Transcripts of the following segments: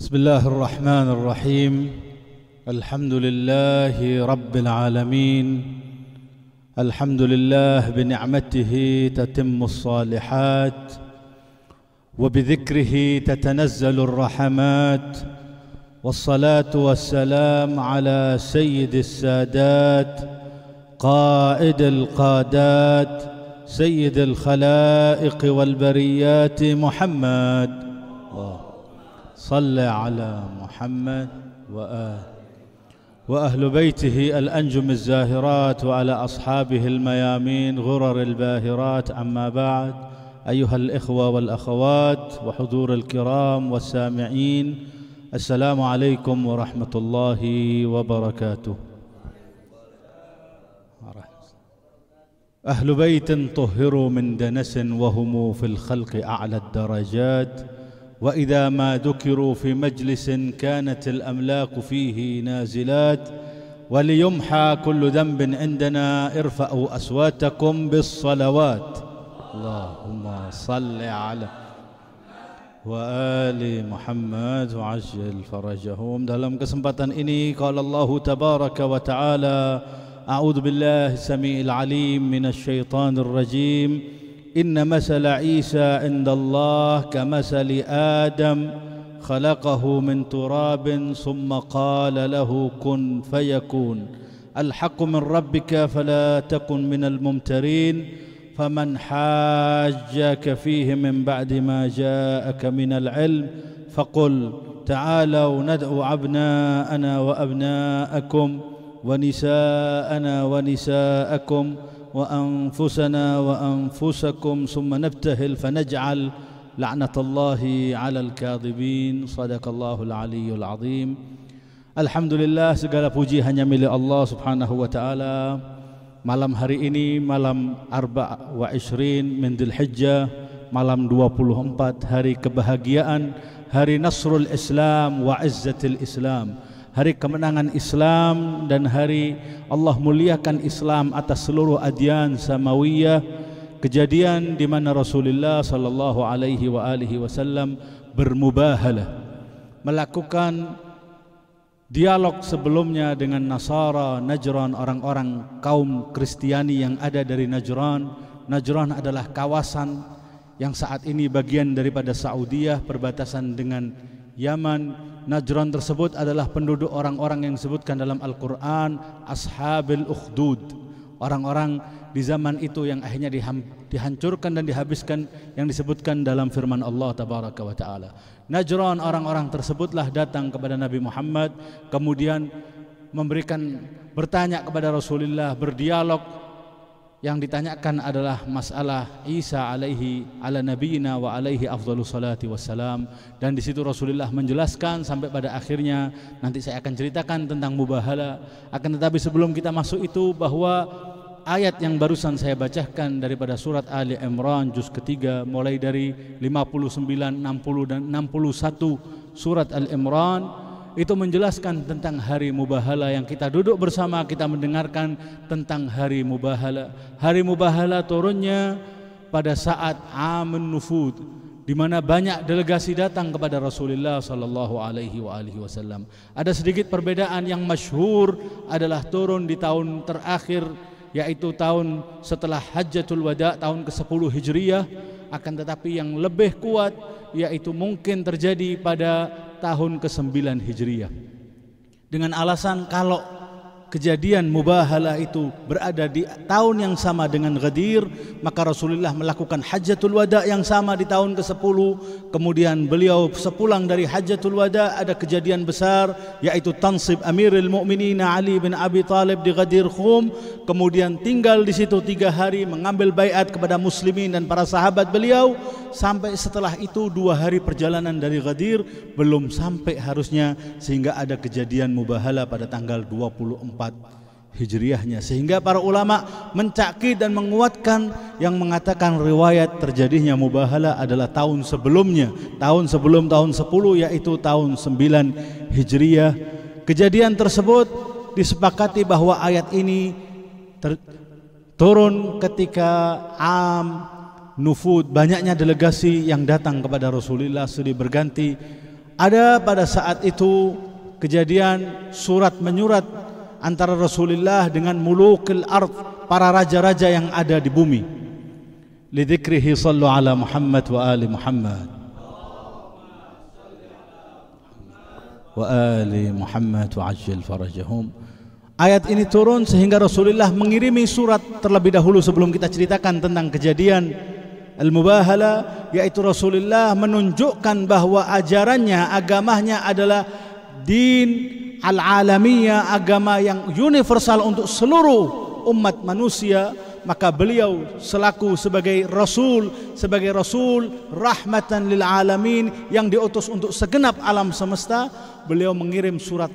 بسم الله الرحمن الرحيم الحمد لله رب العالمين الحمد لله بنعمته تتم الصالحات وبذكره تتنزل الرحمات والصلاه والسلام على سيد السادات قائد القادات سيد الخلائق والبريات محمد الله صل على محمد وآل وأهل بيته الأنجم الزاهرات وعلى أصحابه الميامين غرر الباهرات أما بعد أيها الإخوة والأخوات وحضور الكرام والسامعين السلام عليكم ورحمة الله وبركاته أهل بيت طهروا من دنس وهم في الخلق أعلى الدرجات وإذا ما ذكروا في مجلس كانت الأملاك فيه نازلات وليمحى كل ذنب عندنا ارفعوا أسواتكم بالصلوات اللهم صل على وآل محمد وعجل فرجهم دلم قسم إني قال الله تبارك وتعالى أعوذ بالله السميع العليم من الشيطان الرجيم إن مثل عيسى عند الله كمثل آدم خلقه من تراب ثم قال له كن فيكون الحق من ربك فلا تكن من الممترين فمن حاجك فيه من بعد ما جاءك من العلم فقل تعالوا ندعو أبناءنا وأبناءكم ونساءنا ونساءكم وأنفسنا وأنفسكم ثم نبتهل فنجعل لعنة الله على الكاذبين صدق الله العلي العظيم الحمد لله segala puji hanya milik Allah Subhanahu wa taala malam hari ini malam 24 min Dzulhijjah malam 24 hari kebahagiaan hari Nasrul Islam wa Izzatil Islam hari kemenangan Islam dan hari Allah muliakan Islam atas seluruh adian samawiyah kejadian di mana Rasulullah sallallahu alaihi wa alihi wasallam bermubahalah melakukan dialog sebelumnya dengan Nasara Najran orang-orang kaum Kristiani yang ada dari Najran Najran adalah kawasan yang saat ini bagian daripada Saudiyah perbatasan dengan Yaman Najran tersebut adalah penduduk orang-orang yang disebutkan dalam Al-Quran Ashabil Ukhdud Orang-orang di zaman itu yang akhirnya dihancurkan dan dihabiskan Yang disebutkan dalam firman Allah Tabaraka wa ta'ala Najran orang-orang tersebutlah datang kepada Nabi Muhammad Kemudian memberikan bertanya kepada Rasulullah Berdialog yang ditanyakan adalah masalah Isa alaihi ala nabiyina wa alaihi afdalu salati wassalam dan di situ Rasulullah menjelaskan sampai pada akhirnya nanti saya akan ceritakan tentang mubahala akan tetapi sebelum kita masuk itu bahwa ayat yang barusan saya bacakan daripada surat Ali Imran juz ketiga mulai dari 59, 60 dan 61 surat Al Imran itu menjelaskan tentang hari mubahala yang kita duduk bersama kita mendengarkan tentang hari mubahala. Hari mubahala turunnya pada saat Amun Nufud di mana banyak delegasi datang kepada Rasulullah sallallahu alaihi wasallam. Ada sedikit perbedaan yang masyhur adalah turun di tahun terakhir yaitu tahun setelah Hajjatul Wada tahun ke-10 Hijriah akan tetapi yang lebih kuat yaitu mungkin terjadi pada tahun ke-9 Hijriah. Dengan alasan kalau kejadian mubahalah itu berada di tahun yang sama dengan Ghadir maka Rasulullah melakukan hajatul wada yang sama di tahun ke-10 kemudian beliau sepulang dari hajatul wada ada kejadian besar yaitu tansib Amirul Mukminin Ali bin Abi Talib di Ghadir Khum kemudian tinggal di situ tiga hari mengambil bayat kepada muslimin dan para sahabat beliau sampai setelah itu dua hari perjalanan dari Ghadir belum sampai harusnya sehingga ada kejadian mubahala pada tanggal 24 Hijriahnya sehingga para ulama mencaki dan menguatkan yang mengatakan riwayat terjadinya mubahala adalah tahun sebelumnya, tahun sebelum tahun 10 yaitu tahun 9 Hijriah. Kejadian tersebut disepakati bahwa ayat ini turun ketika am nufud banyaknya delegasi yang datang kepada Rasulullah sudah berganti ada pada saat itu kejadian surat menyurat antara Rasulullah dengan mulukil ard, para raja-raja yang ada di bumi. Lidzikrihi sallu ala Muhammad wa ali Muhammad. Wa ali Muhammad wa ajil farajahum. Ayat ini turun sehingga Rasulullah mengirimi surat terlebih dahulu sebelum kita ceritakan tentang kejadian Al-Mubahala yaitu Rasulullah menunjukkan bahwa ajarannya agamanya adalah din al-alamiyah agama yang universal untuk seluruh umat manusia maka beliau selaku sebagai rasul sebagai rasul rahmatan lil alamin yang diutus untuk segenap alam semesta beliau mengirim surat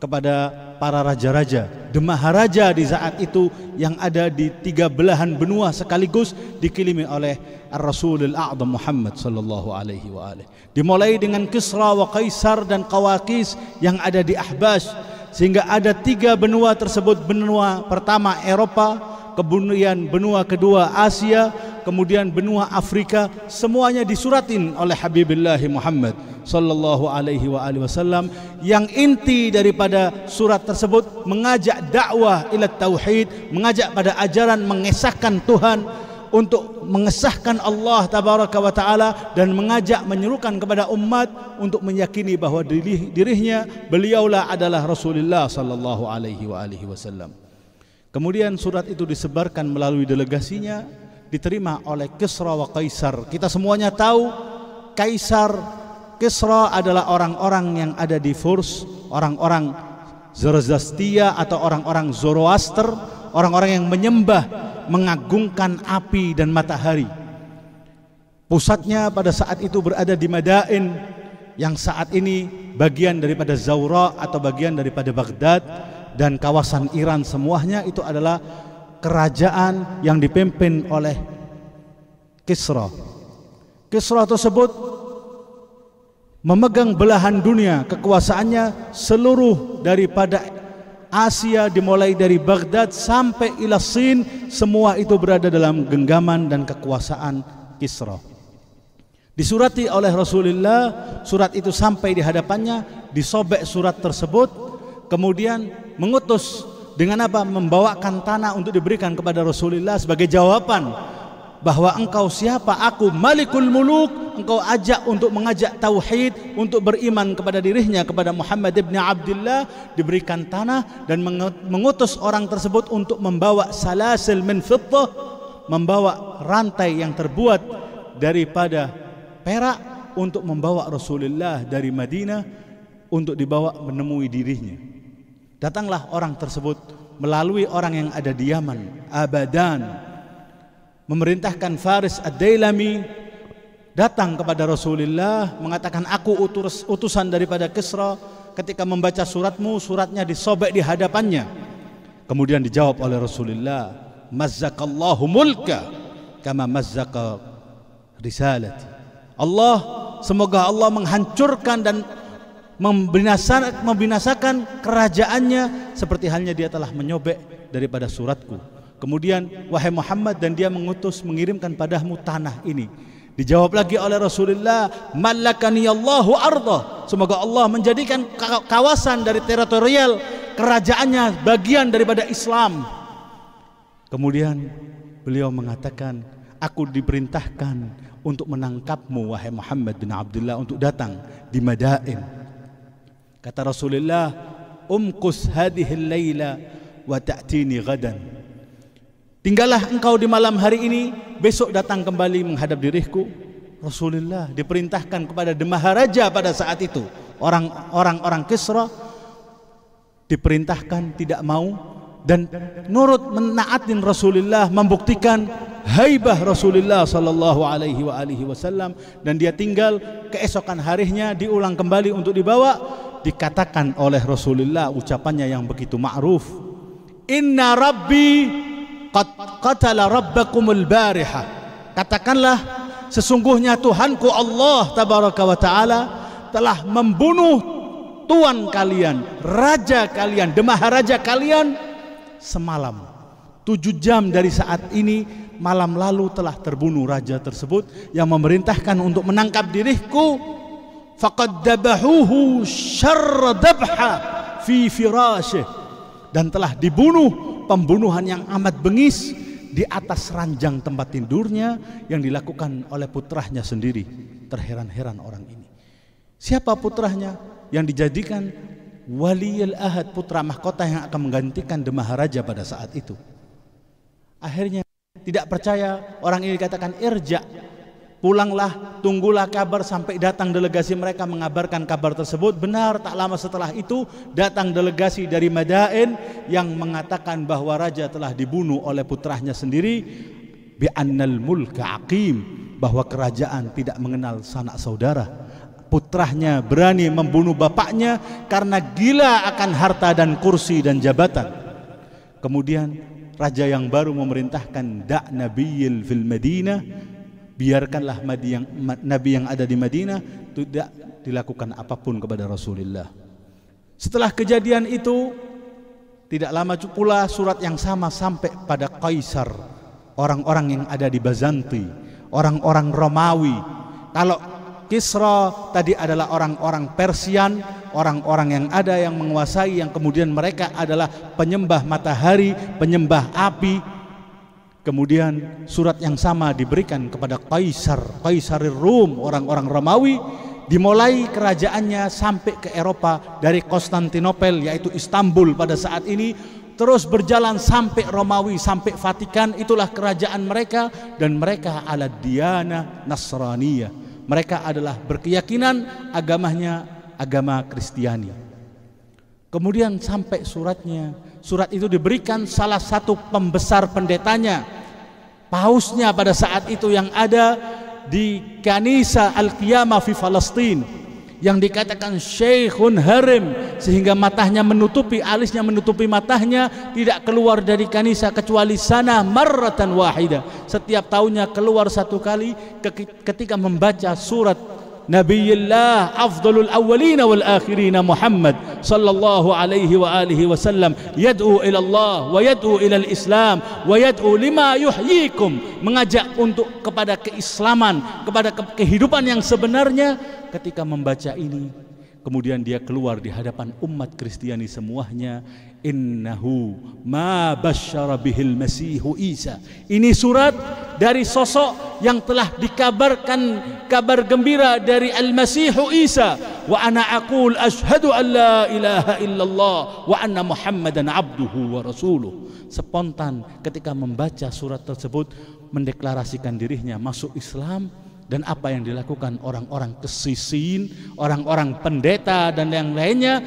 kepada para raja-raja. The Maharaja di saat itu yang ada di tiga belahan benua sekaligus dikilimi oleh Rasulul A'zam Muhammad sallallahu alaihi wa Dimulai dengan Kisra wa Kaisar dan Kawakis yang ada di Ahbas sehingga ada tiga benua tersebut benua pertama Eropa, kemudian benua kedua Asia, kemudian benua Afrika, semuanya disuratin oleh Habibullah Muhammad sallallahu alaihi wa alihi wasallam yang inti daripada surat tersebut mengajak dakwah ila tauhid, mengajak pada ajaran mengesahkan Tuhan untuk mengesahkan Allah tabaraka wa taala dan mengajak menyerukan kepada umat untuk meyakini bahwa diri, dirinya beliaulah adalah Rasulullah sallallahu alaihi wa alihi wasallam. Kemudian surat itu disebarkan melalui delegasinya diterima oleh Kisra wa Kaisar. Kita semuanya tahu Kaisar Kisra adalah orang-orang yang ada di Furs, orang-orang Zoroastia atau orang-orang Zoroaster, orang-orang yang menyembah, mengagungkan api dan matahari. Pusatnya pada saat itu berada di Madain yang saat ini bagian daripada Zaura atau bagian daripada Baghdad dan kawasan Iran semuanya itu adalah kerajaan yang dipimpin oleh Kisra. Kisra tersebut memegang belahan dunia, kekuasaannya seluruh daripada Asia dimulai dari Baghdad sampai Ilasin semua itu berada dalam genggaman dan kekuasaan Kisra. Disurati oleh Rasulullah, surat itu sampai di hadapannya, disobek surat tersebut, kemudian mengutus dengan apa? Membawakan tanah untuk diberikan kepada Rasulullah sebagai jawaban bahwa engkau siapa? Aku Malikul Muluk. Engkau ajak untuk mengajak tauhid untuk beriman kepada dirinya kepada Muhammad ibn Abdullah diberikan tanah dan mengutus orang tersebut untuk membawa salasil min fiddah, membawa rantai yang terbuat daripada perak untuk membawa Rasulullah dari Madinah untuk dibawa menemui dirinya. Datanglah orang tersebut melalui orang yang ada di Yaman, Abadan. Memerintahkan Faris Ad-Dailami datang kepada Rasulullah mengatakan aku utus, utusan daripada Kisra ketika membaca suratmu suratnya disobek di hadapannya kemudian dijawab oleh Rasulullah mazzakallahu mulka kama mazzaka risalati Allah semoga Allah menghancurkan dan membinasakan, kerajaannya seperti halnya dia telah menyobek daripada suratku. Kemudian wahai Muhammad dan dia mengutus mengirimkan padamu tanah ini. Dijawab lagi oleh Rasulullah, "Malakani Allahu arda." Semoga Allah menjadikan kawasan dari teritorial kerajaannya bagian daripada Islam. Kemudian beliau mengatakan, "Aku diperintahkan untuk menangkapmu wahai Muhammad bin Abdullah untuk datang di Madain." Kata Rasulullah, "Umkus hadhil laila wa ta'tini ghadan." Tinggallah engkau di malam hari ini, besok datang kembali menghadap diriku. Rasulullah diperintahkan kepada Demaharaja pada saat itu, orang-orang orang Kisra diperintahkan tidak mau dan nurut menaatin Rasulullah membuktikan haibah Rasulullah sallallahu alaihi wa alihi wasallam dan dia tinggal keesokan harinya diulang kembali untuk dibawa dikatakan oleh Rasulullah ucapannya yang begitu ma'ruf inna rabbi qad qatala rabbakumul katakanlah sesungguhnya Tuhanku Allah tabaraka wa taala telah membunuh tuan kalian, raja kalian, demaharaja kalian semalam. Tujuh jam dari saat ini malam lalu telah terbunuh raja tersebut yang memerintahkan untuk menangkap diriku dabahuhu fi dan telah dibunuh pembunuhan yang amat bengis di atas ranjang tempat tidurnya yang dilakukan oleh putranya sendiri terheran-heran orang ini siapa putranya yang dijadikan wali al ahad putra mahkota yang akan menggantikan demaharaja pada saat itu akhirnya tidak percaya, orang ini katakan irja. Pulanglah, tunggulah kabar sampai datang delegasi mereka mengabarkan kabar tersebut. Benar, tak lama setelah itu datang delegasi dari Madain yang mengatakan bahwa raja telah dibunuh oleh putranya sendiri bi annal mulka aqim bahwa kerajaan tidak mengenal sanak saudara. Putranya berani membunuh bapaknya karena gila akan harta dan kursi dan jabatan. Kemudian raja yang baru memerintahkan dak nabiyil fil Madinah biarkanlah yang, nabi yang ada di Madinah tidak dilakukan apapun kepada Rasulullah. Setelah kejadian itu tidak lama pula surat yang sama sampai pada kaisar orang-orang yang ada di Bazanti, orang-orang Romawi. Kalau Kisra tadi adalah orang-orang Persian, orang-orang yang ada yang menguasai yang kemudian mereka adalah penyembah matahari, penyembah api. Kemudian surat yang sama diberikan kepada Kaisar, kaisar Rum, orang-orang Romawi dimulai kerajaannya sampai ke Eropa dari Konstantinopel yaitu Istanbul pada saat ini terus berjalan sampai Romawi sampai Vatikan itulah kerajaan mereka dan mereka ala diana nasraniyah mereka adalah berkeyakinan agamanya agama Kristiani. Kemudian sampai suratnya, surat itu diberikan salah satu pembesar pendetanya, pausnya pada saat itu yang ada di Kanisa Al-Qiyamah di Palestina yang dikatakan Syekhun Harim sehingga matanya menutupi alisnya menutupi matanya tidak keluar dari kanisa kecuali sana maratan wahida setiap tahunnya keluar satu kali ketika membaca surat نبي الله أفضل الأولين والآخرين محمد صلى الله عليه وآله وسلم يدعو إلى Allah wa yad'u ilal Islam wa yad'u yuhyikum mengajak untuk kepada keislaman kepada ke kehidupan yang sebenarnya ketika membaca ini kemudian dia keluar di hadapan umat Kristiani semuanya innahu ma basyara bihil masihu Isa. Ini surat dari sosok yang telah dikabarkan kabar gembira dari Al-Masihu Isa wa ana aqul asyhadu an la ilaha illallah wa anna Muhammadan abduhu wa rasuluh. Spontan ketika membaca surat tersebut mendeklarasikan dirinya masuk Islam dan apa yang dilakukan orang-orang kesisin, orang-orang pendeta dan yang lainnya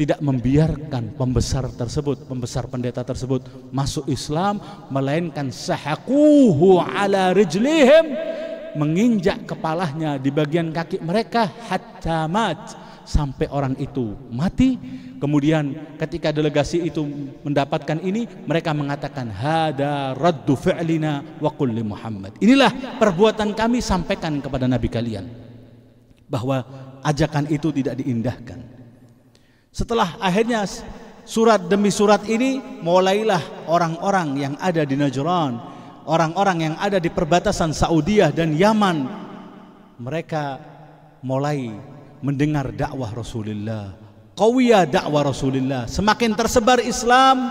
tidak membiarkan pembesar tersebut, pembesar pendeta tersebut masuk Islam, melainkan sahakuhu ala rijlihim menginjak kepalanya di bagian kaki mereka hatta mat sampai orang itu mati. Kemudian ketika delegasi itu mendapatkan ini, mereka mengatakan hada raddu fi'lina wa kulli Muhammad. Inilah perbuatan kami sampaikan kepada nabi kalian bahwa ajakan itu tidak diindahkan setelah akhirnya surat demi surat ini mulailah orang-orang yang ada di Najran, orang-orang yang ada di perbatasan Saudiyah dan Yaman mereka mulai mendengar dakwah Rasulullah. Qawiyah dakwah Rasulullah. Semakin tersebar Islam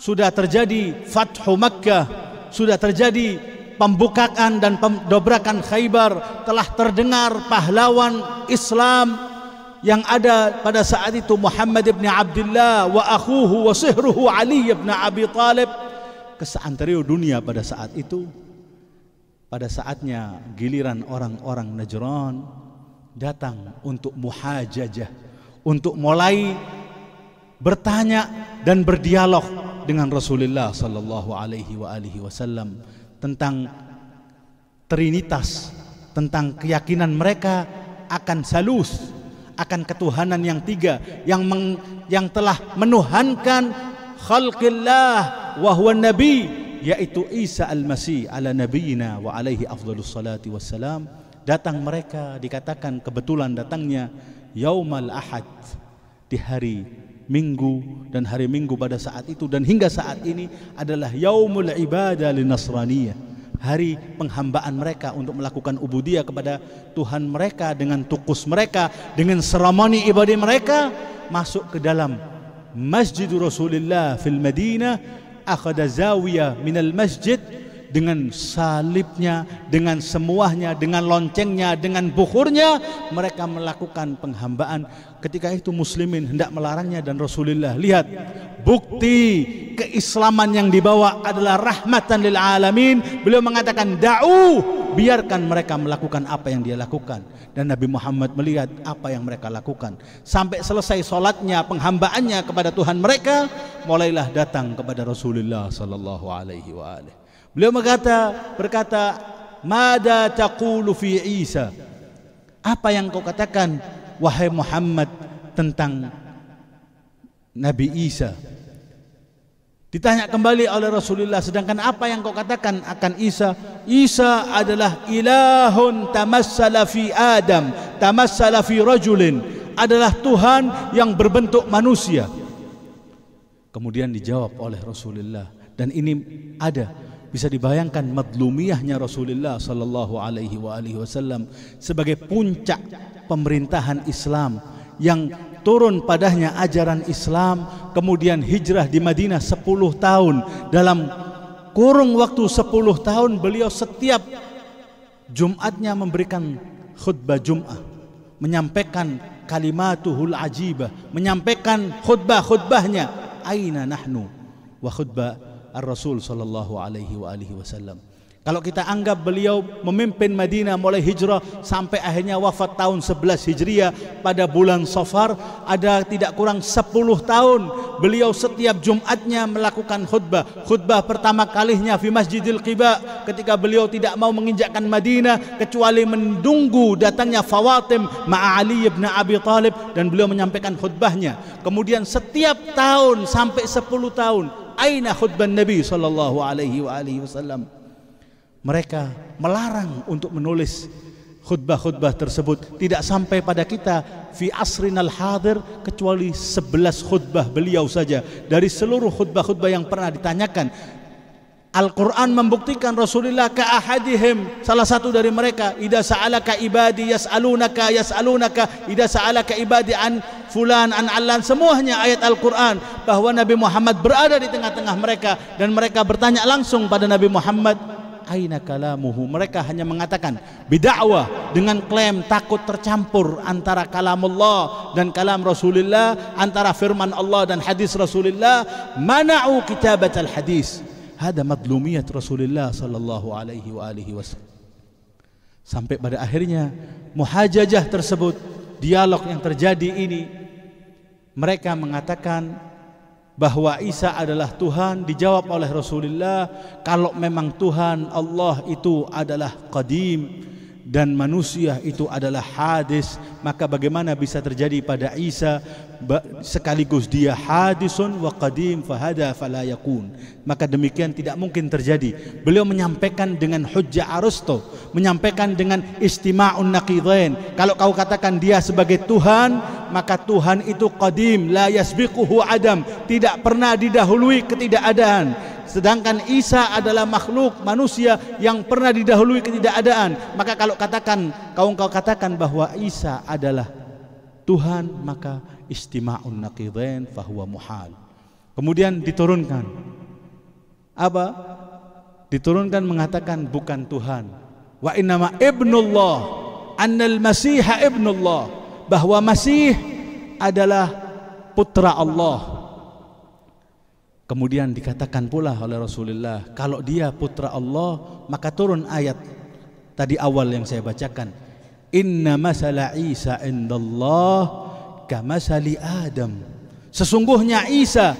sudah terjadi Fathu Makkah, sudah terjadi pembukaan dan pendobrakan Khaybar, telah terdengar pahlawan Islam yang ada pada saat itu Muhammad ibn Abdullah wa akhuhu wa sihruhu Ali ibn Abi Talib keseanterio dunia pada saat itu pada saatnya giliran orang-orang Najran datang untuk muhajajah untuk mulai bertanya dan berdialog dengan Rasulullah sallallahu alaihi wa alihi wasallam tentang trinitas tentang keyakinan mereka akan salus akan ketuhanan yang tiga yang meng, yang telah menuhankan khalqillah wa huwa nabi yaitu Isa al-Masih ala nabiyina wa alaihi afdhalus salati wassalam datang mereka dikatakan kebetulan datangnya yaumal ahad di hari Minggu dan hari Minggu pada saat itu dan hingga saat ini adalah yaumul ibadah linasraniyah hari penghambaan mereka untuk melakukan ubudiah kepada Tuhan mereka dengan tukus mereka, dengan seramani ibadah mereka masuk ke dalam Masjid Rasulullah fil Madinah akhada zawiya min al masjid dengan salibnya, dengan semuanya, dengan loncengnya, dengan bukurnya, mereka melakukan penghambaan. Ketika itu muslimin hendak melarangnya dan Rasulullah lihat bukti keislaman yang dibawa adalah rahmatan lil alamin. Beliau mengatakan da'u, biarkan mereka melakukan apa yang dia lakukan. Dan Nabi Muhammad melihat apa yang mereka lakukan. Sampai selesai solatnya, penghambaannya kepada Tuhan mereka, mulailah datang kepada Rasulullah sallallahu alaihi wa Beliau berkata, berkata, "Mada taqulu fi Isa?" Apa yang kau katakan wahai Muhammad tentang Nabi Isa? Ditanya kembali oleh Rasulullah, sedangkan apa yang kau katakan akan Isa? Isa adalah ilahun tamassala fi Adam, tamassala fi rajulin, adalah Tuhan yang berbentuk manusia. Kemudian dijawab oleh Rasulullah dan ini ada bisa dibayangkan madlumiyahnya Rasulullah sallallahu alaihi wasallam sebagai puncak pemerintahan Islam yang turun padanya ajaran Islam kemudian hijrah di Madinah 10 tahun dalam kurung waktu 10 tahun beliau setiap Jumatnya memberikan khutbah Jumat menyampaikan kalimatuhul ajibah menyampaikan khutbah-khutbahnya aina nahnu wa khutbah Ar-Rasul sallallahu alaihi wa alihi wasallam. Kalau kita anggap beliau memimpin Madinah mulai hijrah sampai akhirnya wafat tahun 11 Hijriah pada bulan Safar ada tidak kurang 10 tahun beliau setiap Jumatnya melakukan khutbah. Khutbah pertama kalinya di Masjidil Qiba ketika beliau tidak mau menginjakkan Madinah kecuali menunggu datangnya Fawatim Ma'ali ibn Abi Talib dan beliau menyampaikan khutbahnya. Kemudian setiap tahun sampai 10 tahun aina khutbah Nabi sallallahu alaihi wa alihi wasallam. Mereka melarang untuk menulis khutbah-khutbah tersebut tidak sampai pada kita fi asrinal hadir kecuali 11 khutbah beliau saja dari seluruh khutbah-khutbah yang pernah ditanyakan Al-Quran membuktikan Rasulullah ke ahadihim salah satu dari mereka ida sa'alaka ibadi yas'alunaka yas'alunaka ida sa'alaka ibadi an fulan an allan semuanya ayat Al-Quran bahwa Nabi Muhammad berada di tengah-tengah mereka dan mereka bertanya langsung pada Nabi Muhammad aina kalamuhu mereka hanya mengatakan bidakwah dengan klaim takut tercampur antara kalamullah dan kalam Rasulullah antara firman Allah dan hadis Rasulullah mana'u al hadis hada madlumiyat Rasulullah sallallahu alaihi wa alihi wasallam. Sampai pada akhirnya muhajajah tersebut, dialog yang terjadi ini mereka mengatakan bahwa Isa adalah Tuhan dijawab oleh Rasulullah kalau memang Tuhan Allah itu adalah qadim dan manusia itu adalah hadis maka bagaimana bisa terjadi pada Isa sekaligus dia hadisun wa qadim fahada fala yakun maka demikian tidak mungkin terjadi beliau menyampaikan dengan hujjah arusto menyampaikan dengan istima'un naqidhain kalau kau katakan dia sebagai Tuhan maka Tuhan itu qadim la yasbiquhu adam tidak pernah didahului ketidakadaan sedangkan Isa adalah makhluk manusia yang pernah didahului ketidakadaan maka kalau katakan kau engkau katakan bahwa Isa adalah Tuhan maka istima'un naqidain fahuwa muhal. Kemudian diturunkan. Apa? Diturunkan mengatakan bukan Tuhan. Wa innama ibnullah. Annal masiha ibnullah. Bahwa Masih adalah putra Allah. Kemudian dikatakan pula oleh Rasulullah, kalau dia putra Allah, maka turun ayat tadi awal yang saya bacakan. Inna masala Isa indallah kama Adam. Sesungguhnya Isa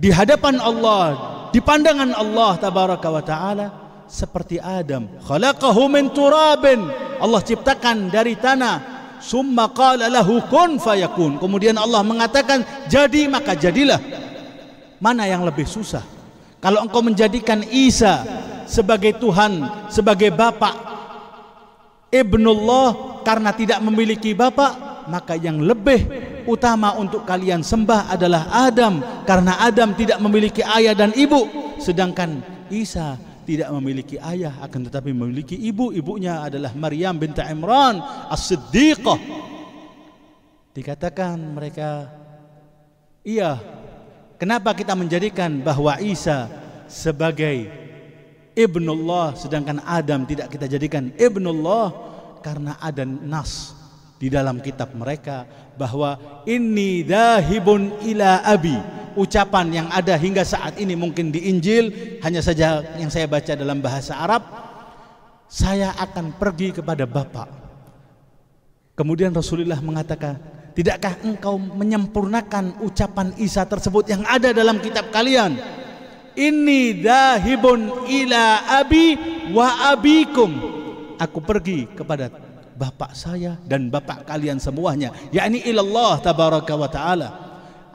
di hadapan Allah, di pandangan Allah tabaraka wa taala seperti Adam. Khalaqahu min turabin. Allah ciptakan dari tanah. Summa qala lahu kun fayakun. Kemudian Allah mengatakan jadi maka jadilah. Mana yang lebih susah? Kalau engkau menjadikan Isa sebagai Tuhan, sebagai Bapak, Ibnullah karena tidak memiliki Bapak, maka yang lebih utama untuk kalian sembah adalah Adam karena Adam tidak memiliki ayah dan ibu sedangkan Isa tidak memiliki ayah akan tetapi memiliki ibu ibunya adalah Maryam binti Imran As-Siddiqah dikatakan mereka iya kenapa kita menjadikan bahwa Isa sebagai ibnullah sedangkan Adam tidak kita jadikan ibnullah karena ada nas di dalam kitab mereka bahwa ini dahibun ila abi ucapan yang ada hingga saat ini mungkin di Injil hanya saja yang saya baca dalam bahasa Arab saya akan pergi kepada Bapak kemudian Rasulullah mengatakan tidakkah engkau menyempurnakan ucapan Isa tersebut yang ada dalam kitab kalian ini dahibun ila abi wa abikum aku pergi kepada bapak saya dan bapak kalian semuanya yakni ilallah tabaraka wa taala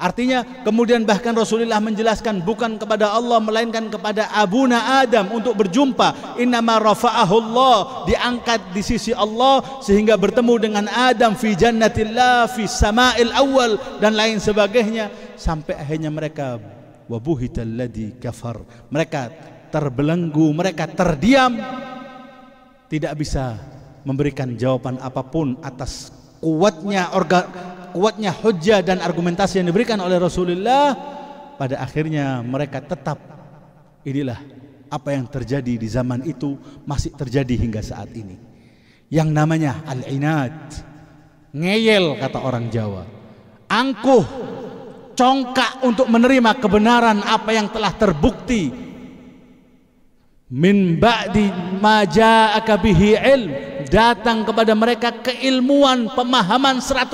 Artinya kemudian bahkan Rasulullah menjelaskan bukan kepada Allah melainkan kepada Abuna Adam untuk berjumpa. Innama rafa'ahullah diangkat di sisi Allah sehingga bertemu dengan Adam fi jannatillah fi sama'il awal dan lain sebagainya sampai akhirnya mereka wabuhitalladhi kafar. Mereka terbelenggu, mereka terdiam tidak bisa memberikan jawaban apapun atas kuatnya orga kuatnya hujah dan argumentasi yang diberikan oleh Rasulullah pada akhirnya mereka tetap inilah apa yang terjadi di zaman itu masih terjadi hingga saat ini yang namanya al-inad ngeyel kata orang Jawa angkuh congkak untuk menerima kebenaran apa yang telah terbukti min ba'di ma ja'aka bihi ilm datang kepada mereka keilmuan pemahaman 100%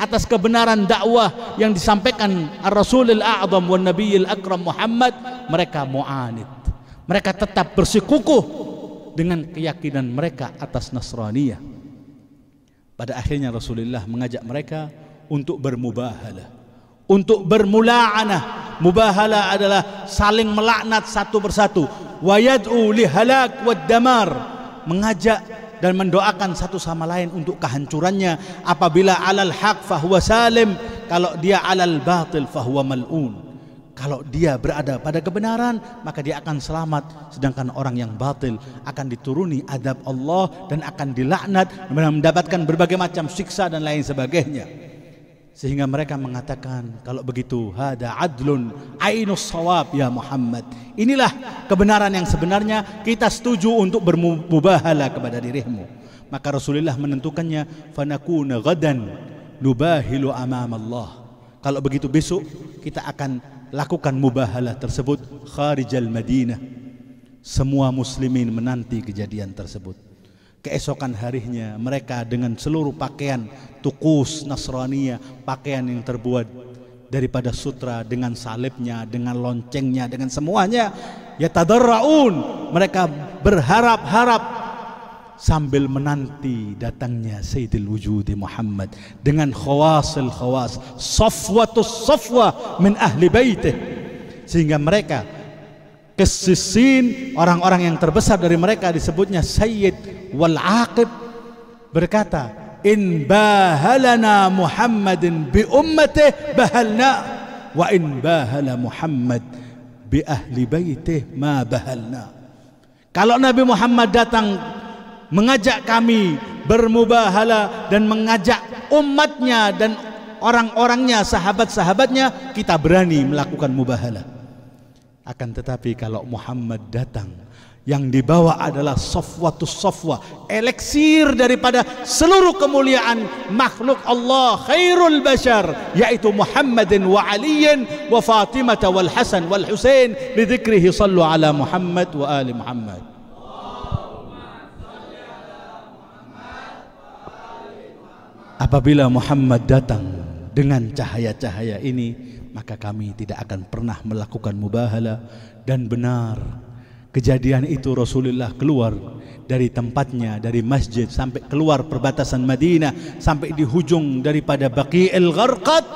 atas kebenaran dakwah yang disampaikan Ar-Rasulil A'zam wan Nabiyil Akram Muhammad mereka mu'anid mereka tetap bersikukuh dengan keyakinan mereka atas Nasraniyah pada akhirnya Rasulullah mengajak mereka untuk bermubahalah untuk bermulaanah mubahalah adalah saling melaknat satu persatu wayad'u lihalak wad damar mengajak dan mendoakan satu sama lain untuk kehancurannya apabila alal haq fahuwa salim kalau dia alal batil fahuwa mal'un kalau dia berada pada kebenaran maka dia akan selamat sedangkan orang yang batil akan dituruni adab Allah dan akan dilaknat mendapatkan berbagai macam siksa dan lain sebagainya sehingga mereka mengatakan kalau begitu hada adlun ainus sawab ya Muhammad. Inilah kebenaran yang sebenarnya kita setuju untuk bermubahala kepada dirimu. Maka Rasulullah menentukannya fanakuna gadan nubahilu amam Allah. Kalau begitu besok kita akan lakukan mubahalah tersebut kharijal Madinah. Semua muslimin menanti kejadian tersebut keesokan harinya mereka dengan seluruh pakaian tukus nasrania pakaian yang terbuat daripada sutra dengan salibnya dengan loncengnya dengan semuanya ya tadarraun mereka berharap-harap sambil menanti datangnya Sayyidil Wujudi Muhammad dengan khawasil khawas safwatus safwa min ahli baitih sehingga mereka Kesisin orang-orang yang terbesar dari mereka disebutnya Sayyid wal Aqib berkata in bahalana Muhammadin bi ummatih bahalna wa in bahala Muhammad bi ahli baitih ma bahalna kalau Nabi Muhammad datang mengajak kami bermubahala dan mengajak umatnya dan orang-orangnya, sahabat-sahabatnya, kita berani melakukan mubahala. Akan tetapi kalau Muhammad datang yang dibawa adalah safwatus sofwa eleksir daripada seluruh kemuliaan makhluk Allah khairul bashar yaitu Muhammadin wa Aliyin wa Fatimah wal Hasan wal Husain lidzikrihi sallu ala Muhammad wa ali Muhammad Apabila Muhammad datang dengan cahaya-cahaya ini maka kami tidak akan pernah melakukan mubahala dan benar kejadian itu Rasulullah keluar dari tempatnya dari masjid sampai keluar perbatasan Madinah sampai di hujung daripada Baqi'il Gharqad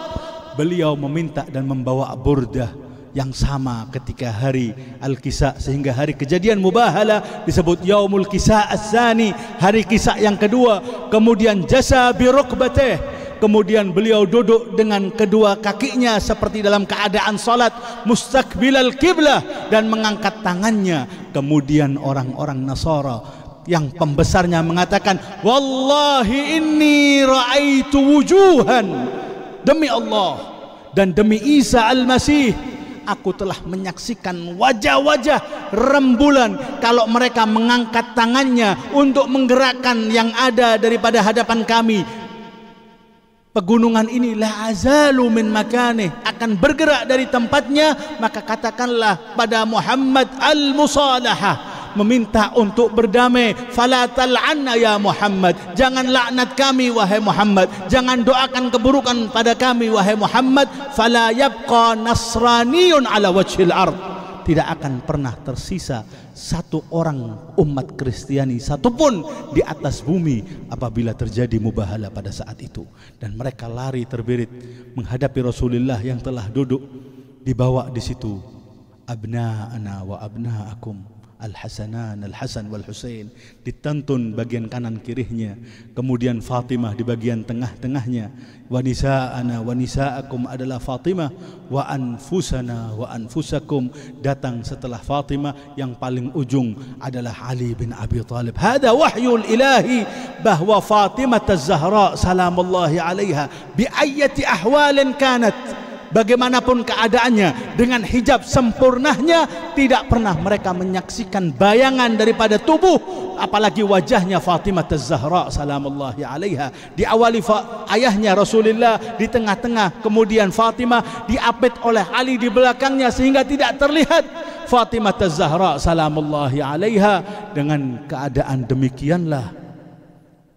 beliau meminta dan membawa burdah yang sama ketika hari Al-Kisah sehingga hari kejadian mubahala disebut Yaumul Kisah As-Sani hari kisah yang kedua kemudian jasa bi Kemudian beliau duduk dengan kedua kakinya seperti dalam keadaan salat mustaqbilal kiblah dan mengangkat tangannya. Kemudian orang-orang Nasara yang pembesarnya mengatakan, "Wallahi inni raaitu wujuhan." Demi Allah dan demi Isa Al-Masih, aku telah menyaksikan wajah-wajah rembulan kalau mereka mengangkat tangannya untuk menggerakkan yang ada daripada hadapan kami pegunungan ini la azalu min makani akan bergerak dari tempatnya maka katakanlah pada Muhammad al musalaha meminta untuk berdamai fala tal'anna ya Muhammad jangan laknat kami wahai Muhammad jangan doakan keburukan pada kami wahai Muhammad fala yabqa nasraniyun ala wajhil ardh tidak akan pernah tersisa satu orang umat Kristiani satupun di atas bumi apabila terjadi mubahala pada saat itu dan mereka lari terbirit menghadapi Rasulullah yang telah duduk dibawa di situ Abna ana wa akum. Al-Hasanan, Al-Hasan wal Husain ditantun bagian kanan kirinya, kemudian Fatimah di bagian tengah-tengahnya. Wa nisa'ana wa nisa'akum adalah Fatimah, wa anfusana wa anfusakum datang setelah Fatimah yang paling ujung adalah Ali bin Abi Talib. Hada wahyul ilahi bahwa Fatimah Az-Zahra salamullahi alaiha bi ayyati ahwalin kanat bagaimanapun keadaannya dengan hijab sempurnanya tidak pernah mereka menyaksikan bayangan daripada tubuh apalagi wajahnya Fatimah Az-Zahra salamullahi alaiha diawali ayahnya Rasulullah di tengah-tengah kemudian Fatimah diapit oleh Ali di belakangnya sehingga tidak terlihat Fatimah Az-Zahra salamullahi alaiha dengan keadaan demikianlah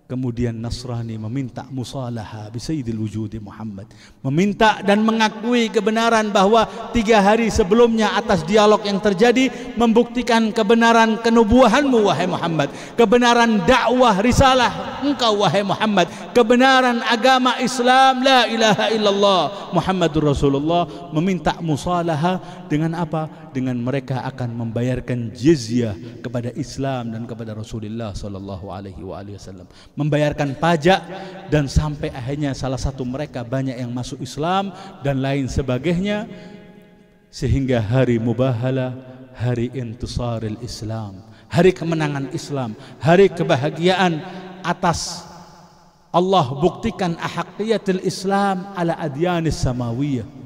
Kemudian Nasrani meminta musalaha bisayidil wujudi Muhammad. Meminta dan mengakui kebenaran bahwa tiga hari sebelumnya atas dialog yang terjadi membuktikan kebenaran kenubuhanmu, wahai Muhammad. Kebenaran dakwah risalah engkau wahai Muhammad. Kebenaran agama Islam la ilaha illallah Muhammadur Rasulullah. Meminta musalaha dengan apa? dengan mereka akan membayarkan jizyah kepada Islam dan kepada Rasulullah sallallahu alaihi wasallam. Membayarkan pajak dan sampai akhirnya salah satu mereka banyak yang masuk Islam dan lain sebagainya sehingga hari mubahala, hari intisaril Islam, hari kemenangan Islam, hari kebahagiaan atas Allah buktikan ahakkiyatil Islam ala adyanis samawiyah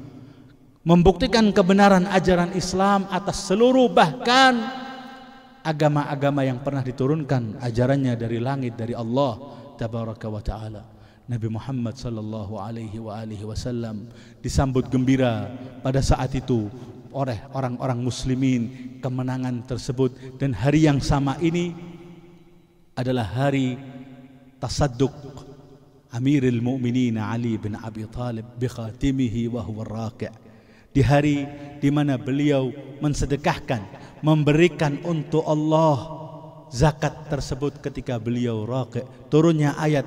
membuktikan kebenaran ajaran Islam atas seluruh bahkan agama-agama yang pernah diturunkan ajarannya dari langit dari Allah tabaraka wa taala Nabi Muhammad sallallahu alaihi wa alihi wasallam disambut gembira pada saat itu oleh orang-orang muslimin kemenangan tersebut dan hari yang sama ini adalah hari tasadduq Amirul Mukminin Ali bin Abi Talib bi khatimihi wa huwa di hari di mana beliau mensedekahkan memberikan untuk Allah zakat tersebut ketika beliau raqi turunnya ayat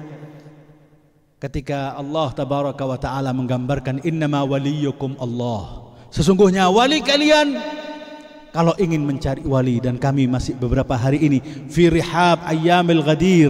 ketika Allah tabaraka wa taala menggambarkan innama waliyukum Allah sesungguhnya wali kalian kalau ingin mencari wali dan kami masih beberapa hari ini firihab Ayamil ghadir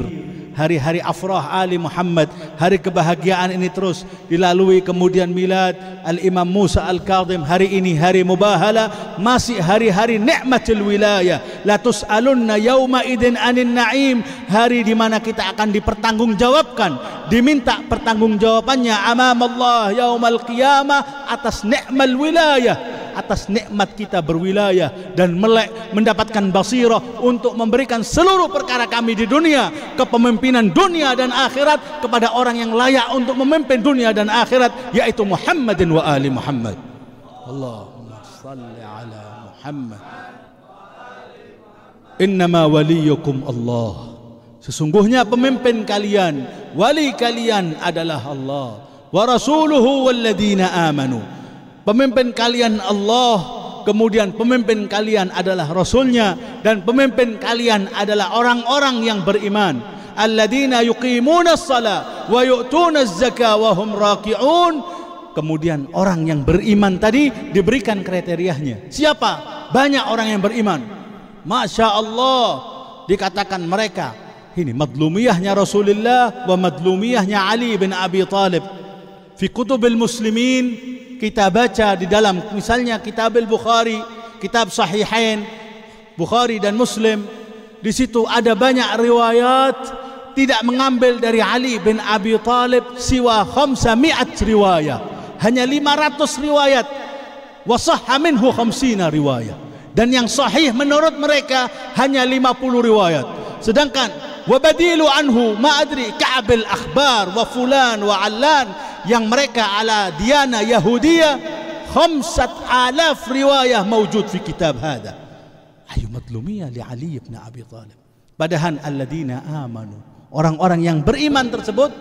hari-hari afrah Ali Muhammad hari kebahagiaan ini terus dilalui kemudian milad al-imam Musa al-Kadhim hari ini hari mubahala masih hari-hari nikmatul wilayah Latus alunna yauma idin anin naim hari di mana kita akan dipertanggungjawabkan diminta pertanggungjawabannya amam Allah yaumal qiyamah atas Nekmat wilayah atas nikmat kita berwilayah dan melek mendapatkan basirah untuk memberikan seluruh perkara kami di dunia kepemimpinan dunia dan akhirat kepada orang yang layak untuk memimpin dunia dan akhirat yaitu Muhammadin wa ali Muhammad Allahumma salli ala Muhammad Innama waliyukum Allah Sesungguhnya pemimpin kalian, wali kalian adalah Allah. Wa rasuluhu walladzina amanu pemimpin kalian Allah kemudian pemimpin kalian adalah rasulnya dan pemimpin kalian adalah orang-orang yang beriman alladzina yuqimuna shalah wa yu'tuna zakah wa hum raki'un kemudian orang yang beriman tadi diberikan kriterianya siapa banyak orang yang beriman Masya Allah dikatakan mereka ini madlumiyahnya Rasulullah wa madlumiyahnya Ali bin Abi Talib fi kutubil muslimin kita baca di dalam misalnya kitab Al-Bukhari, kitab Sahihain, Bukhari dan Muslim, di situ ada banyak riwayat tidak mengambil dari Ali bin Abi Talib siwa khamsami'at riwayat. Hanya 500 riwayat. Wasahha minhu khamsina riwayat. Dan yang sahih menurut mereka hanya 50 riwayat. Sedangkan وبديل anhu ما adri Ka'bil akhbar wa fulan wa allan yang mereka ala diana Yahudia خمسة آلاف رواية موجود في كتاب هذا أي مظلومية لعلي بن أبي طالب Padahal alladina amanu Orang-orang yang beriman tersebut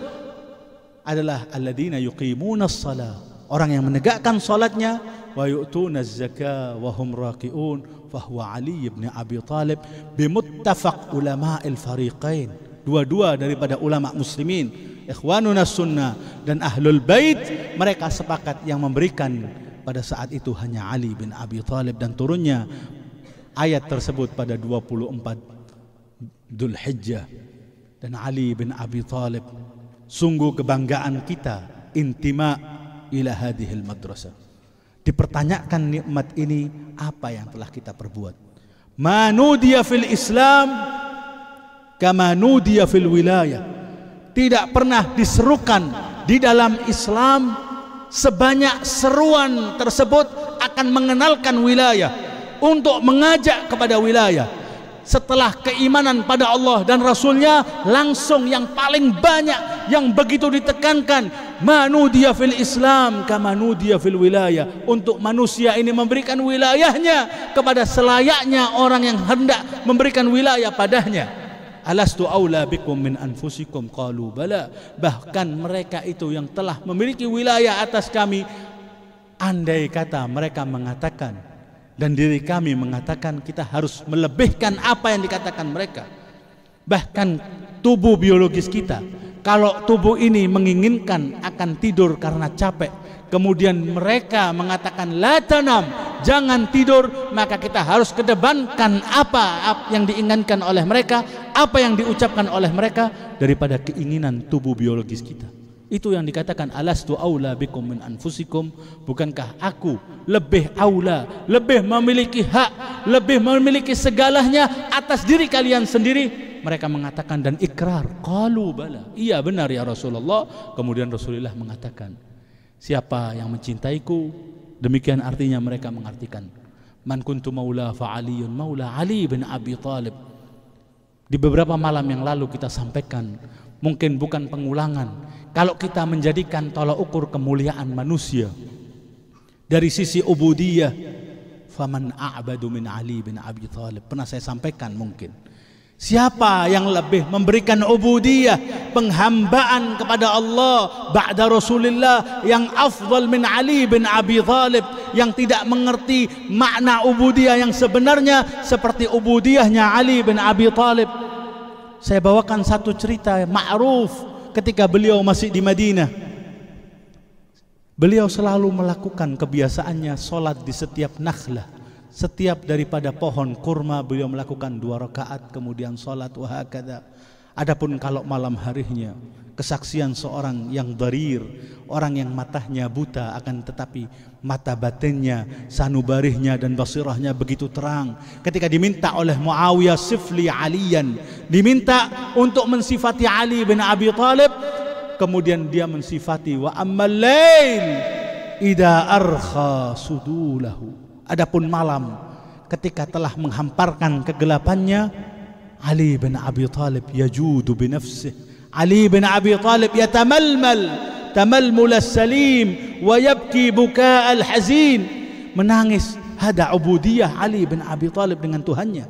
adalah alladina yuqimuna salat Orang yang menegakkan salatnya ويؤتون الزكاة وهم راكعون فهو علي ibn Abi Talib bimuttafaq ulama al-fariqain dua-dua daripada ulama muslimin ikhwanuna sunnah dan ahlul bait mereka sepakat yang memberikan pada saat itu hanya Ali bin Abi Thalib dan turunnya ayat tersebut pada 24 Dzulhijjah dan Ali bin Abi Thalib sungguh kebanggaan kita intima ila hadhil madrasah dipertanyakan nikmat ini apa yang telah kita perbuat. Manudia fil Islam kamanudia fil wilayah. Tidak pernah diserukan di dalam Islam sebanyak seruan tersebut akan mengenalkan wilayah untuk mengajak kepada wilayah setelah keimanan pada Allah dan Rasulnya langsung yang paling banyak yang begitu ditekankan manudia fil Islam kama nudia fil wilayah untuk manusia ini memberikan wilayahnya kepada selayaknya orang yang hendak memberikan wilayah padanya alastu aula bikum min anfusikum qalu bala bahkan mereka itu yang telah memiliki wilayah atas kami andai kata mereka mengatakan dan diri kami mengatakan kita harus melebihkan apa yang dikatakan mereka. Bahkan tubuh biologis kita, kalau tubuh ini menginginkan akan tidur karena capek, kemudian mereka mengatakan latanam, jangan tidur, maka kita harus kedebankan apa yang diinginkan oleh mereka, apa yang diucapkan oleh mereka daripada keinginan tubuh biologis kita. Itu yang dikatakan alastu aula bikum min anfusikum, bukankah aku lebih aula, lebih memiliki hak, lebih memiliki segalanya atas diri kalian sendiri? Mereka mengatakan dan ikrar, qalu bala. Iya benar ya Rasulullah. Kemudian Rasulullah mengatakan, siapa yang mencintaiku, demikian artinya mereka mengartikan. Man kuntu maula fa aliyun maula Ali bin Abi Talib. Di beberapa malam yang lalu kita sampaikan, mungkin bukan pengulangan, kalau kita menjadikan tolak ukur kemuliaan manusia dari sisi ubudiyah faman a'badu min Ali bin Abi Thalib pernah saya sampaikan mungkin siapa yang lebih memberikan ubudiyah penghambaan kepada Allah ba'da Rasulillah yang afdal min Ali bin Abi Thalib yang tidak mengerti makna ubudiyah yang sebenarnya seperti ubudiyahnya Ali bin Abi Thalib saya bawakan satu cerita ma'ruf ketika beliau masih di Madinah. Beliau selalu melakukan kebiasaannya solat di setiap nakhlah. Setiap daripada pohon kurma beliau melakukan dua rakaat kemudian solat Adapun kalau malam harinya kesaksian seorang yang barir, orang yang matanya buta akan tetapi mata batinnya, sanubarihnya dan basirahnya begitu terang. Ketika diminta oleh Muawiyah Sifli Aliyan, diminta untuk mensifati Ali bin Abi Thalib, kemudian dia mensifati wa ammal lail ida arkha sudulahu. Adapun malam ketika telah menghamparkan kegelapannya, علي بن أبي طالب يجود بنفسه علي بن أبي طالب يتململ تململ السليم ويبكي بكاء الحزين menangis ada ubudiyah Ali bin Abi Thalib dengan Tuhannya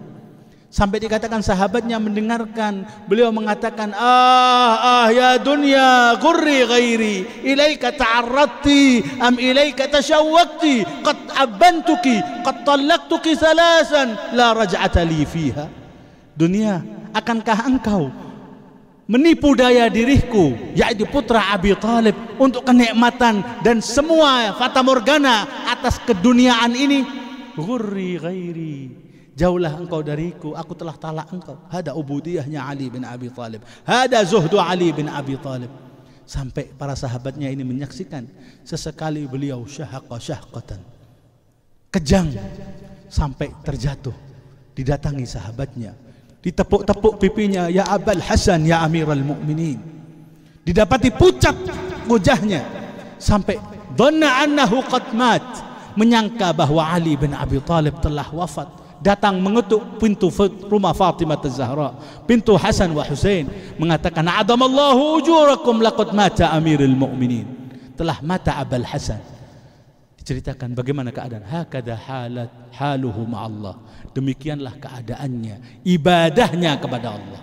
sampai dikatakan sahabatnya mendengarkan beliau mengatakan ah ah ya dunya qurri ghairi ilaika ta'arradti am ilaika tashawwaqti qad abantuki qad talaqtuki thalasan la raj'ata li fiha Dunia, akankah engkau menipu daya diriku yaitu putra Abi Talib untuk kenikmatan dan semua fata morgana atas keduniaan ini Gurri, ghairi jauhlah engkau dariku aku telah talak engkau hada ubudiyahnya Ali bin Abi Talib hada zuhdu Ali bin Abi Talib sampai para sahabatnya ini menyaksikan sesekali beliau syahqa syahqatan kejang sampai terjatuh didatangi sahabatnya ditepuk-tepuk pipinya ya abal hasan ya amiral mu'minin didapati pucat wajahnya sampai dhanna annahu qad mat menyangka bahawa Ali bin Abi Talib telah wafat datang mengetuk pintu rumah Fatimah Az-Zahra pintu Hasan wa Husain mengatakan adamallahu ujurakum laqad mata amiral mu'minin telah mata abal hasan ceritakan bagaimana keadaan hakada halat haluhu Allah demikianlah keadaannya ibadahnya kepada Allah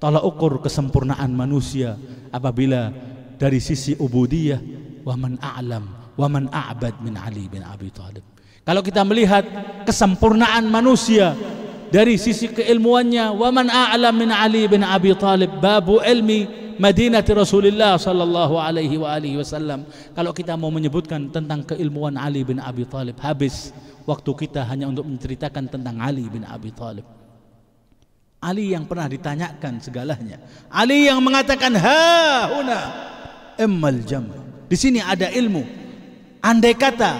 tolak ukur kesempurnaan manusia apabila dari sisi ubudiyah waman a'lam waman a'bad min Ali bin Abi Thalib kalau kita melihat kesempurnaan manusia dari sisi keilmuannya waman a'lam min Ali bin Abi Talib babu ilmi Madinah Rasulullah sallallahu alaihi wa alihi wasallam. Kalau kita mau menyebutkan tentang keilmuan Ali bin Abi Thalib habis waktu kita hanya untuk menceritakan tentang Ali bin Abi Thalib. Ali yang pernah ditanyakan segalanya. Ali yang mengatakan ha huna emmal jam. Di sini ada ilmu. Andai kata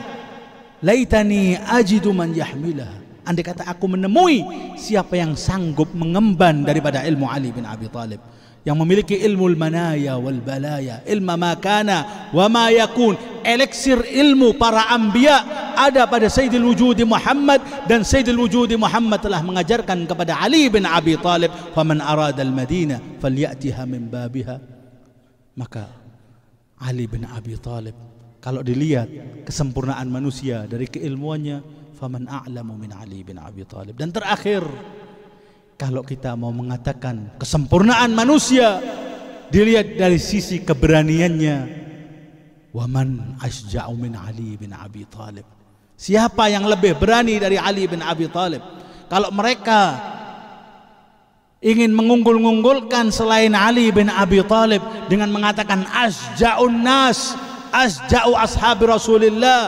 laitani ajidu man yahmilah Andai kata aku menemui siapa yang sanggup mengemban daripada ilmu Ali bin Abi Talib yang memiliki ilmu manaya wal balaya ilmu makana wa ma yakun eliksir ilmu para anbiya ada pada sayyidul Wujudi Muhammad dan sayyidul Wujudi Muhammad telah mengajarkan kepada Ali bin Abi Talib faman arada al-Madinah falyatiha min babiha maka Ali bin Abi Talib kalau dilihat kesempurnaan manusia dari keilmuannya faman a'lamu min Ali bin Abi Thalib. Dan terakhir, kalau kita mau mengatakan kesempurnaan manusia dilihat dari sisi keberaniannya, waman asja'u min Ali bin Abi Thalib. Siapa yang lebih berani dari Ali bin Abi Thalib? Kalau mereka ingin mengunggul-unggulkan selain Ali bin Abi Thalib dengan mengatakan asja'un nas, asja'u ashabi Rasulillah,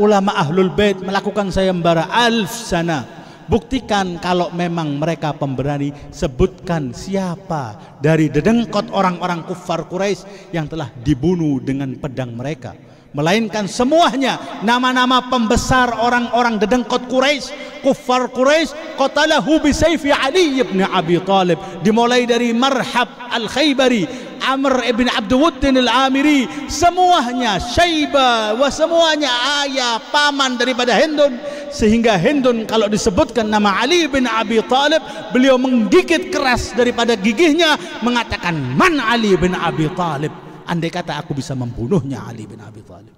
ulama ahlul bait melakukan sayembara alf sana buktikan kalau memang mereka pemberani sebutkan siapa dari dedengkot orang-orang kufar Quraisy yang telah dibunuh dengan pedang mereka melainkan semuanya nama-nama pembesar orang-orang dedengkot Quraisy kufar Quraisy qatalahu bi Ali ibn Abi Talib dimulai dari Marhab al Khaybari. Amr ibn Abdawuddin al-Amiri semuanya Syaiba wa semuanya ayah paman daripada Hindun sehingga Hindun kalau disebutkan nama Ali bin Abi Talib beliau menggigit keras daripada gigihnya mengatakan man Ali bin Abi Talib andai kata aku bisa membunuhnya Ali bin Abi Talib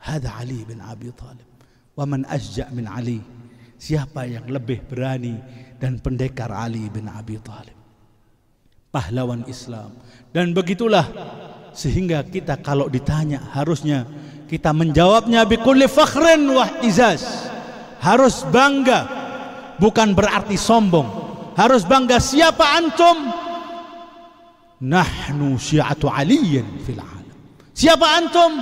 hadha Ali bin Abi Talib wa man asja min Ali siapa yang lebih berani dan pendekar Ali bin Abi Talib pahlawan Islam. Dan begitulah sehingga kita kalau ditanya harusnya kita menjawabnya bikulli fakhrin wah izaz. Harus bangga bukan berarti sombong. Harus bangga siapa antum? Nahnu syi'atu aliyin fil alam. Siapa antum?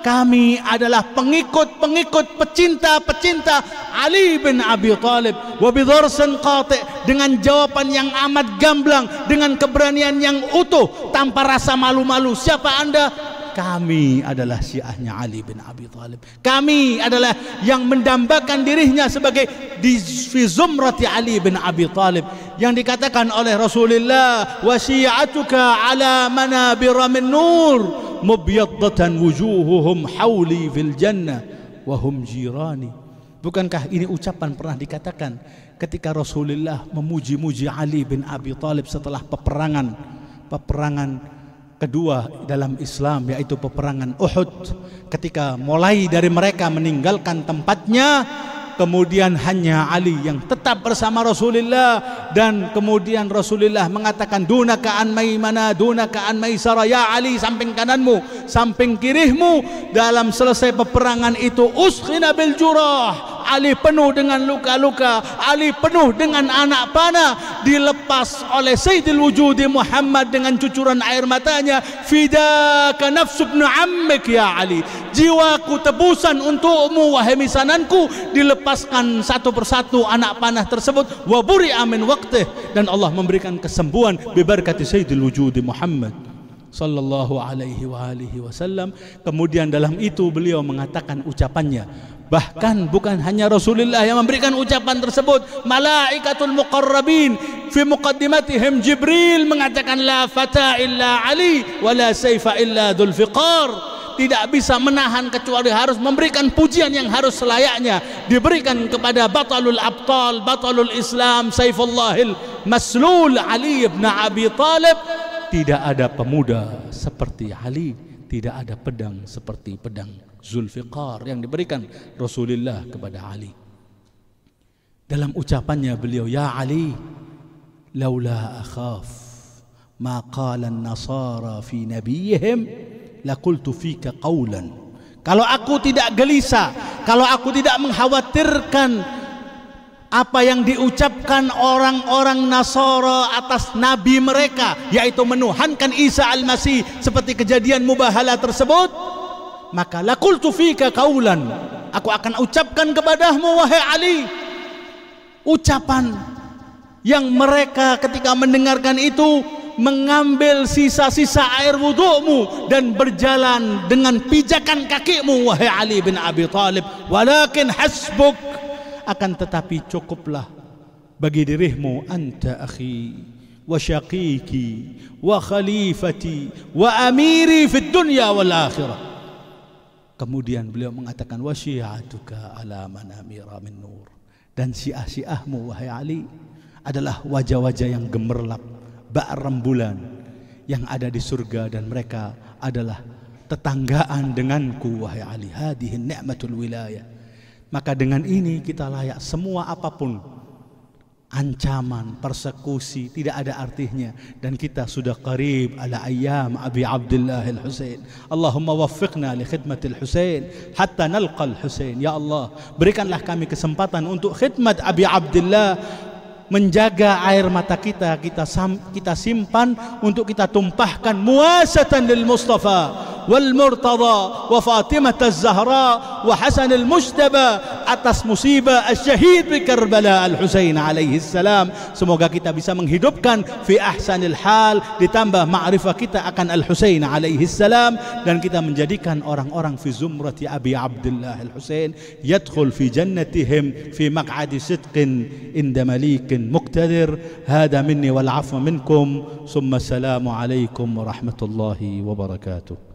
kami adalah pengikut-pengikut pecinta-pecinta Ali bin Abi Thalib wabidharsin qati dengan jawaban yang amat gamblang dengan keberanian yang utuh tanpa rasa malu-malu siapa anda kami adalah syiahnya Ali bin Abi Thalib. Kami adalah yang mendambakan dirinya sebagai di roti Ali bin Abi Thalib yang dikatakan oleh Rasulullah wa syi'atuka ala manabir min nur dan wujuhuhum hauli fil jannah wahum jirani Bukankah ini ucapan pernah dikatakan ketika Rasulullah memuji-muji Ali bin Abi Thalib setelah peperangan peperangan kedua dalam Islam yaitu peperangan Uhud ketika mulai dari mereka meninggalkan tempatnya kemudian hanya Ali yang tetap bersama Rasulullah dan kemudian Rasulullah mengatakan dunaka an maimana dunaka an maisara ya Ali samping kananmu samping kirimu dalam selesai peperangan itu uskhina bil jurah Ali penuh dengan luka-luka Ali penuh dengan anak panah dilepas oleh Sayyidul Wujudi Muhammad dengan cucuran air matanya fidaka nafsu ibn ammik ya Ali jiwaku tebusan untukmu wahai misananku dilepaskan satu persatu anak panah tersebut Waburi amin waqtih dan Allah memberikan kesembuhan biberkati Sayyidul Wujudi Muhammad sallallahu alaihi wa alihi wasallam kemudian dalam itu beliau mengatakan ucapannya bahkan bukan hanya Rasulullah yang memberikan ucapan tersebut malaikatul muqarrabin fi muqaddimatihim Jibril mengatakan la fata illa Ali wa la saifa illa dhulfiqar tidak bisa menahan kecuali harus memberikan pujian yang harus selayaknya diberikan kepada batalul abtal batalul islam saifullahil maslul Ali ibn Abi Talib tidak ada pemuda seperti Ali tidak ada pedang seperti pedang Zulfiqar yang diberikan Rasulullah kepada Ali. Dalam ucapannya beliau, "Ya Ali, laula akhaf ma qalan an-nasara fi nabiyihim tu fika qawlan." Kalau aku tidak gelisah, kalau aku tidak mengkhawatirkan apa yang diucapkan orang-orang Nasoro atas nabi mereka yaitu menuhankan Isa al-Masih seperti kejadian mubahala tersebut maka lakultu fika kaulan aku akan ucapkan kepadamu wahai Ali ucapan yang mereka ketika mendengarkan itu mengambil sisa-sisa air wudhumu dan berjalan dengan pijakan kakimu wahai Ali bin Abi Talib. walakin hasbuk akan tetapi cukuplah bagi dirimu anta akhi wa syaqiki wa khalifati wa amiri fid dunya wal akhirah kemudian beliau mengatakan wasyiatuka ala manamira min nur dan syiah-syiahmu wahai Ali adalah wajah-wajah yang gemerlap bak rembulan yang ada di surga dan mereka adalah tetanggaan denganku wahai Ali hadihin ni'matul wilayah maka dengan ini kita layak semua apapun ancaman, persekusi tidak ada artinya dan kita sudah qarib ala ayyam Abi Abdullah Al-Husain. Allahumma waffiqna li al Husain hatta nalqa Al-Husain. Ya Allah, berikanlah kami kesempatan untuk khidmat Abi Abdullah menjaga air mata kita kita kita simpan untuk kita tumpahkan muasatan lil Mustafa wal Murtada wa Fatimah az-Zahra wa Hasan al mustaba atas musibah al syahid di Karbala al-Husain alaihi salam semoga kita bisa menghidupkan fi ahsanil hal ditambah ma'rifah kita akan al-Husain alaihi salam dan kita menjadikan orang-orang fi zumrati Abi Abdullah al-Husain yadkhul fi jannatihim fi maq'adi sidqin inda malikin مقتدر هذا مني والعفو منكم ثم السلام عليكم ورحمة الله وبركاته